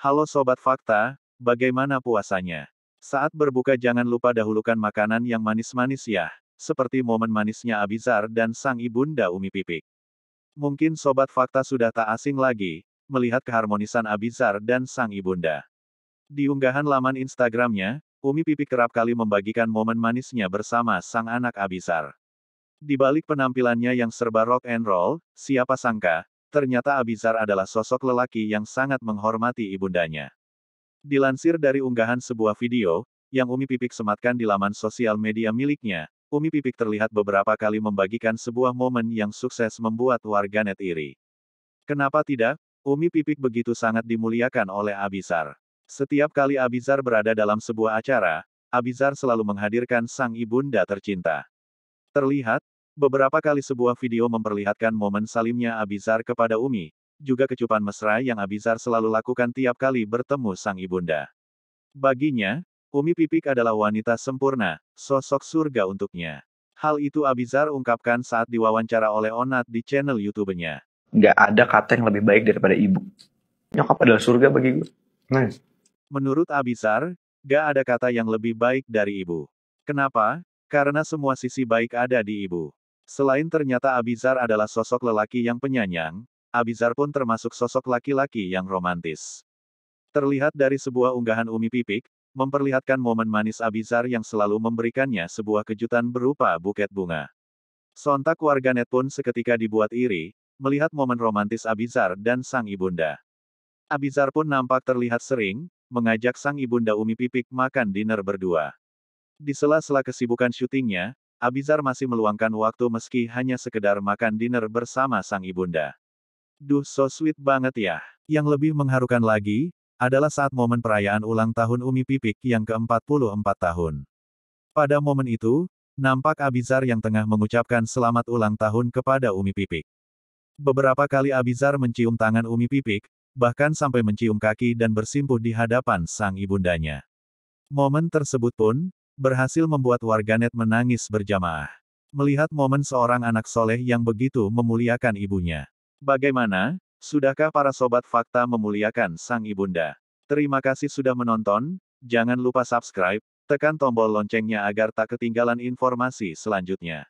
Halo Sobat Fakta, bagaimana puasanya? Saat berbuka jangan lupa dahulukan makanan yang manis-manis ya, seperti momen manisnya Abizar dan sang ibunda Umi Pipik. Mungkin Sobat Fakta sudah tak asing lagi, melihat keharmonisan Abizar dan sang ibunda. Di unggahan laman Instagramnya, Umi Pipik kerap kali membagikan momen manisnya bersama sang anak Abizar. Di balik penampilannya yang serba rock and roll, siapa sangka, ternyata Abizar adalah sosok lelaki yang sangat menghormati ibundanya. Dilansir dari unggahan sebuah video, yang Umi Pipik sematkan di laman sosial media miliknya, Umi Pipik terlihat beberapa kali membagikan sebuah momen yang sukses membuat warganet iri. Kenapa tidak? Umi Pipik begitu sangat dimuliakan oleh Abizar. Setiap kali Abizar berada dalam sebuah acara, Abizar selalu menghadirkan sang ibunda tercinta. Terlihat, Beberapa kali sebuah video memperlihatkan momen salimnya Abizar kepada Umi, juga kecupan mesra yang Abizar selalu lakukan tiap kali bertemu sang ibunda. Baginya, Umi Pipik adalah wanita sempurna, sosok surga untuknya. Hal itu Abizar ungkapkan saat diwawancara oleh Onat di channel YouTube-nya. Nggak ada kata yang lebih baik daripada ibu. Nyokap adalah surga bagi gue. Nice. Menurut Abizar, gak ada kata yang lebih baik dari ibu. Kenapa? Karena semua sisi baik ada di ibu. Selain ternyata Abizar adalah sosok lelaki yang penyanyang, Abizar pun termasuk sosok laki-laki yang romantis. Terlihat dari sebuah unggahan Umi Pipik, memperlihatkan momen manis Abizar yang selalu memberikannya sebuah kejutan berupa buket bunga. Sontak warganet pun seketika dibuat iri, melihat momen romantis Abizar dan sang ibunda. Abizar pun nampak terlihat sering, mengajak sang ibunda Umi Pipik makan dinner berdua. Di sela-sela kesibukan syutingnya, Abizar masih meluangkan waktu meski hanya sekedar makan dinner bersama sang ibunda. Duh so sweet banget ya. Yang lebih mengharukan lagi, adalah saat momen perayaan ulang tahun Umi Pipik yang ke-44 tahun. Pada momen itu, nampak Abizar yang tengah mengucapkan selamat ulang tahun kepada Umi Pipik. Beberapa kali Abizar mencium tangan Umi Pipik, bahkan sampai mencium kaki dan bersimpuh di hadapan sang ibundanya. Momen tersebut pun, berhasil membuat warganet menangis berjamaah. Melihat momen seorang anak soleh yang begitu memuliakan ibunya. Bagaimana? Sudahkah para sobat fakta memuliakan sang ibunda? Terima kasih sudah menonton, jangan lupa subscribe, tekan tombol loncengnya agar tak ketinggalan informasi selanjutnya.